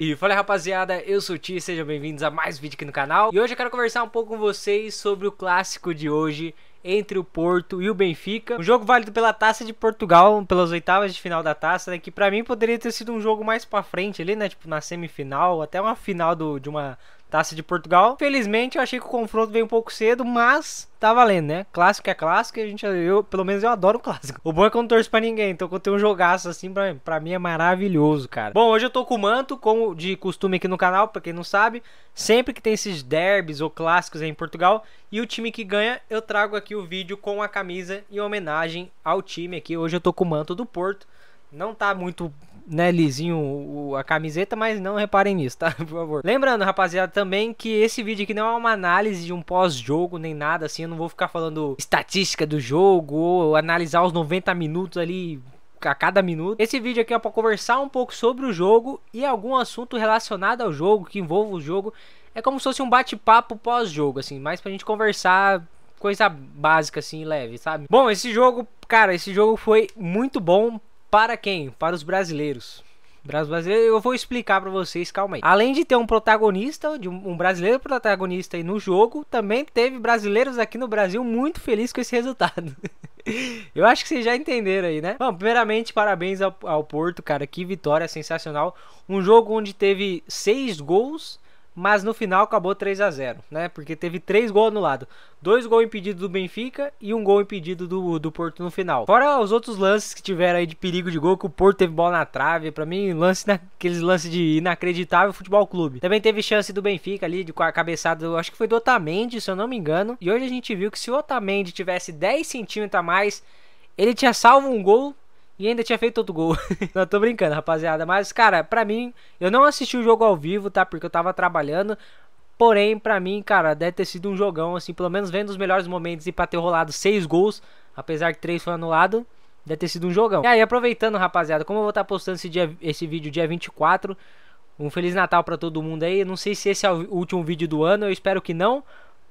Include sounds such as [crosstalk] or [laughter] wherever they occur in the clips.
E fala rapaziada, eu sou o Ti, sejam bem-vindos a mais vídeo aqui no canal E hoje eu quero conversar um pouco com vocês sobre o clássico de hoje entre o Porto e o Benfica. Um jogo válido pela Taça de Portugal, pelas oitavas de final da Taça, né, que para mim poderia ter sido um jogo mais para frente ali, né, tipo na semifinal, até uma final do, de uma Taça de Portugal. Felizmente eu achei que o confronto veio um pouco cedo, mas tá valendo, né? Clássico é clássico e a gente, eu, pelo menos eu adoro clássico. O bom é que eu não torço pra ninguém, então quando tem um jogaço assim, pra, pra mim é maravilhoso, cara. Bom, hoje eu tô com o manto, como de costume aqui no canal, pra quem não sabe, sempre que tem esses derbys ou clássicos aí em Portugal, e o time que ganha, eu trago aqui o vídeo com a camisa em homenagem ao time aqui. Hoje eu tô com o manto do Porto, não tá muito né, lisinho o, a camiseta, mas não reparem nisso, tá? [laughs] Por favor. Lembrando, rapaziada, também que esse vídeo aqui não é uma análise de um pós-jogo nem nada assim. Eu não vou ficar falando estatística do jogo ou analisar os 90 minutos ali a cada minuto. Esse vídeo aqui é para conversar um pouco sobre o jogo e algum assunto relacionado ao jogo, que envolva o jogo. É como se fosse um bate-papo pós-jogo, assim, mais pra gente conversar coisa básica, assim, leve, sabe? Bom, esse jogo, cara, esse jogo foi muito bom para quem? Para os brasileiros. Brasileiro, eu vou explicar para vocês, calma aí. Além de ter um protagonista, de um brasileiro protagonista aí no jogo, também teve brasileiros aqui no Brasil muito felizes com esse [laughs] resultado. eu acho que vocês já entenderam aí, né? Bom, primeiramente, parabéns ao, ao Porto, cara. Que vitória sensacional. Um jogo onde teve seis gols mas no final acabou 3 a 0 né? Porque teve três gols anulados. Dois gols impedidos do Benfica e um gol impedido do, do Porto no final. Fora os outros lances que tiveram aí de perigo de gol, que o Porto teve bola na trave. para mim, lance naqueles lances de inacreditável futebol clube. Também teve chance do Benfica ali, de, com a cabeçada, eu acho que foi do Otamendi, se eu não me engano. E hoje a gente viu que se o Otamendi tivesse 10 centímetros a mais, ele tinha salvo um gol e ainda tinha feito outro gol. [laughs] não, tô brincando, rapaziada. Mas, cara, pra mim, eu não assisti o jogo ao vivo, tá? Porque eu tava trabalhando. Porém, pra mim, cara, deve ter sido um jogão, assim, pelo menos vendo os melhores momentos e pra ter rolado seis gols, apesar que três foram anulados. Deve ter sido um jogão. E aí, aproveitando, rapaziada, como eu vou estar tá postando esse, dia, esse vídeo dia 24, um Feliz Natal para todo mundo aí. Eu não sei se esse é o último vídeo do ano, eu espero que não.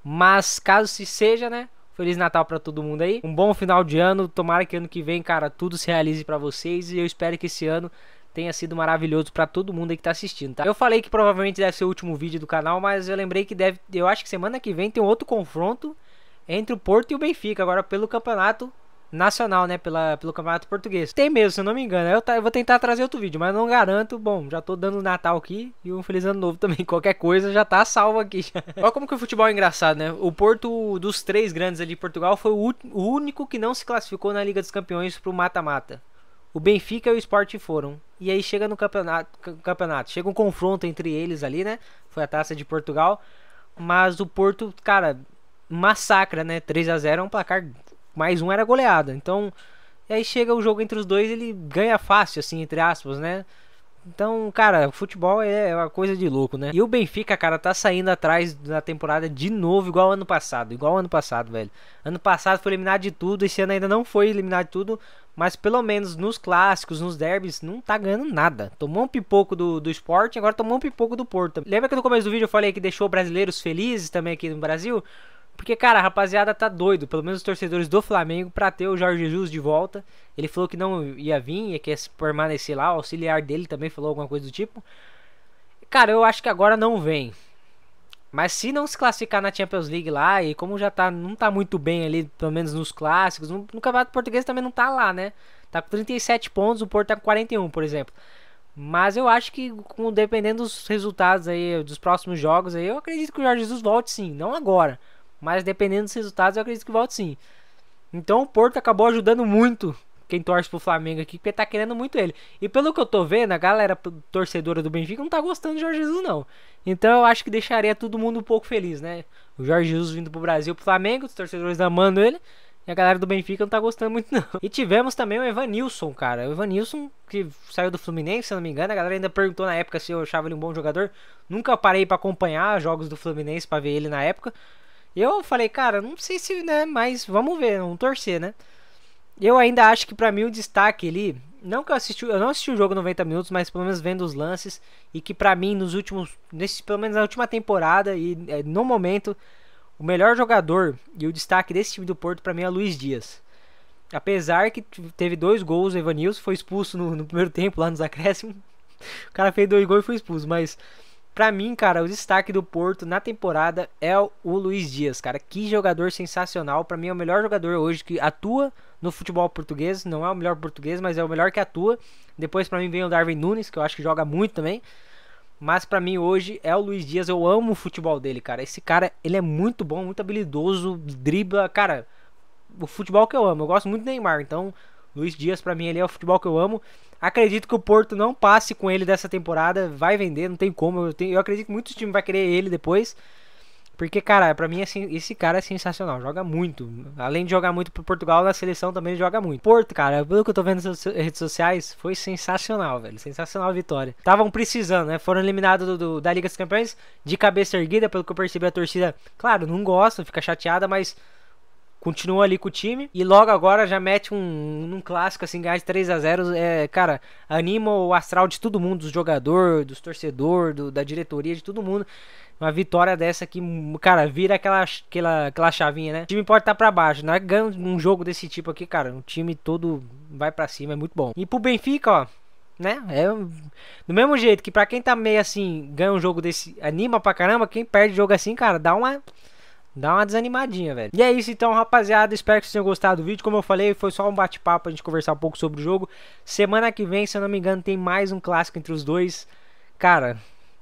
Mas caso se seja, né? Feliz Natal para todo mundo aí. Um bom final de ano. Tomara que ano que vem, cara, tudo se realize para vocês. E eu espero que esse ano tenha sido maravilhoso para todo mundo aí que tá assistindo, tá? Eu falei que provavelmente deve ser o último vídeo do canal, mas eu lembrei que deve. Eu acho que semana que vem tem um outro confronto entre o Porto e o Benfica, agora pelo campeonato nacional, né? Pela, pelo Campeonato Português. Tem mesmo, se eu não me engano. Eu, tá, eu vou tentar trazer outro vídeo, mas não garanto. Bom, já tô dando Natal aqui e um Feliz Ano Novo também. [laughs] Qualquer coisa já tá salvo aqui. [laughs] Olha como que o futebol é engraçado, né? O Porto, dos três grandes ali de Portugal, foi o, o único que não se classificou na Liga dos Campeões pro mata-mata. O Benfica e o Sport foram. E aí chega no campeonato, campeonato, chega um confronto entre eles ali, né? Foi a Taça de Portugal, mas o Porto, cara, massacra, né? 3 a 0 é um placar mais um era goleada. Então, aí chega o jogo entre os dois, ele ganha fácil, assim, entre aspas, né? Então, cara, futebol é, é uma coisa de louco, né? E o Benfica, cara, tá saindo atrás da temporada de novo, igual ano passado. Igual ano passado, velho. Ano passado foi eliminado de tudo, esse ano ainda não foi eliminado de tudo. Mas pelo menos nos clássicos, nos derbys, não tá ganhando nada. Tomou um pipoco do, do esporte, agora tomou um pipoco do Porto. Lembra que no começo do vídeo eu falei que deixou brasileiros felizes também aqui no Brasil? Porque, cara, a rapaziada tá doido, pelo menos os torcedores do Flamengo, pra ter o Jorge Jesus de volta. Ele falou que não ia vir, ia querer permanecer lá. O auxiliar dele também falou alguma coisa do tipo. Cara, eu acho que agora não vem. Mas se não se classificar na Champions League lá, e como já tá, não tá muito bem ali, pelo menos nos clássicos, no, no Campeonato Português também não tá lá, né? Tá com 37 pontos, o Porto tá com 41, por exemplo. Mas eu acho que, com, dependendo dos resultados aí, dos próximos jogos aí, eu acredito que o Jorge Jesus volte sim, não agora. Mas dependendo dos resultados, eu acredito que volte sim. Então o Porto acabou ajudando muito quem torce pro Flamengo aqui, porque tá querendo muito ele. E pelo que eu tô vendo, a galera torcedora do Benfica não tá gostando do Jorge Jesus, não. Então eu acho que deixaria todo mundo um pouco feliz, né? O Jorge Jesus vindo pro Brasil pro Flamengo, os torcedores amando ele. E a galera do Benfica não tá gostando muito, [laughs] não. E tivemos também o Evanilson, cara. O Evanilson, que saiu do Fluminense, se não me engano. A galera ainda perguntou na época se eu achava ele um bom jogador. Nunca parei para acompanhar jogos do Fluminense para ver ele na época. Eu falei, cara, não sei se, né, mas vamos ver, vamos torcer, né? Eu ainda acho que para mim o destaque ali, não que eu assisti, eu não assisti o jogo 90 minutos, mas pelo menos vendo os lances e que para mim nos últimos, nesse pelo menos na última temporada e eh, no momento, o melhor jogador e o destaque desse time do Porto para mim é Luiz Dias. Apesar que teve dois gols, o Evanilson foi expulso no, no primeiro tempo lá nos acréscimos. [laughs] O cara fez dois gols e foi expulso, mas para mim, cara, o destaque do Porto na temporada é o Luiz Dias, cara. Que jogador sensacional. Para mim é o melhor jogador hoje que atua no futebol português. Não é o melhor português, mas é o melhor que atua. Depois para mim vem o Darwin Nunes, que eu acho que joga muito também. Mas para mim hoje é o Luiz Dias. Eu amo o futebol dele, cara. Esse cara, ele é muito bom, muito habilidoso, dribla, cara, o futebol que eu amo. Eu gosto muito do Neymar, então Luiz Dias, para mim, ele é o futebol que eu amo. Acredito que o Porto não passe com ele dessa temporada. Vai vender, não tem como. Eu, tenho, eu acredito que muitos times vão querer ele depois. Porque, cara, para mim assim, esse cara é sensacional, joga muito. Além de jogar muito pro Portugal, na seleção também joga muito. Porto, cara, pelo que eu tô vendo nas redes sociais, foi sensacional, velho. Sensacional a vitória. Estavam precisando, né? Foram eliminados do, do, da Liga dos Campeões de cabeça erguida, pelo que eu percebi a torcida. Claro, não gosta, fica chateada, mas continua ali com o time e logo agora já mete um, um clássico assim, ganhar de 3 a 0 é, cara, anima o astral de todo mundo, dos jogadores, dos torcedores, do, da diretoria, de todo mundo. Uma vitória dessa que, cara, vira aquela, aquela, aquela chavinha, né? O time pode estar tá para baixo, né? Ganha um jogo desse tipo aqui, cara, um time todo vai para cima, é muito bom. E pro Benfica, ó, né? É do mesmo jeito que para quem tá meio assim, ganha um jogo desse, anima pra caramba, quem perde jogo assim, cara, dá uma dá uma desanimadinha, velho. E é isso então, rapaziada. Espero que vocês tenham gostado do vídeo. Como eu falei, foi só um bate-papo pra gente conversar um pouco sobre o jogo. Semana que vem, se eu não me engano, tem mais um clássico entre os dois. Cara,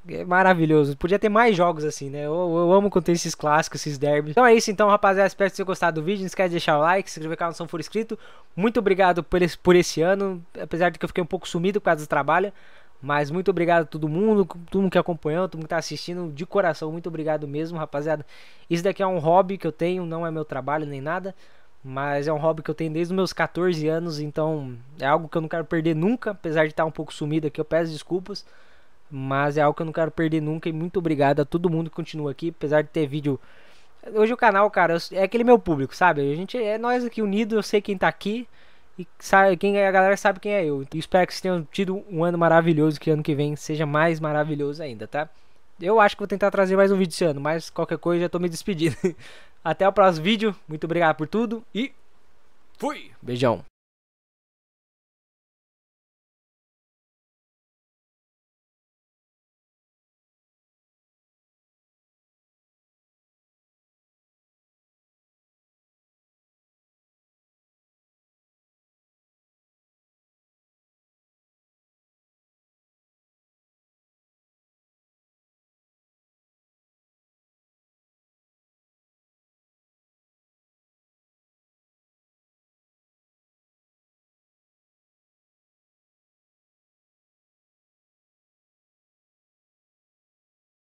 é maravilhoso. Podia ter mais jogos assim, né? Eu, eu amo quando tem esses clássicos, esses derbys. Então é isso então, rapaziada. Espero que vocês tenham gostado do vídeo. Não esquece de deixar o like, se inscrever no canal se não for inscrito. Muito obrigado por esse, por esse ano. Apesar de que eu fiquei um pouco sumido por causa do trabalho. Mas muito obrigado a todo mundo, todo mundo que acompanhou, todo mundo que tá assistindo, de coração, muito obrigado mesmo, rapaziada. Isso daqui é um hobby que eu tenho, não é meu trabalho nem nada, mas é um hobby que eu tenho desde os meus 14 anos, então é algo que eu não quero perder nunca, apesar de estar tá um pouco sumido aqui, eu peço desculpas, mas é algo que eu não quero perder nunca e muito obrigado a todo mundo que continua aqui, apesar de ter vídeo Hoje o canal, cara, é aquele meu público, sabe? A gente é nós aqui unido, eu sei quem tá aqui. E sabe, quem, é, a galera sabe quem é eu. E espero que vocês tenham tido um ano maravilhoso. Que ano que vem seja mais maravilhoso ainda, tá? Eu acho que vou tentar trazer mais um vídeo esse ano. Mas qualquer coisa, já tô me despedindo. [laughs] Até o próximo vídeo. Muito obrigado por tudo. E fui! Beijão.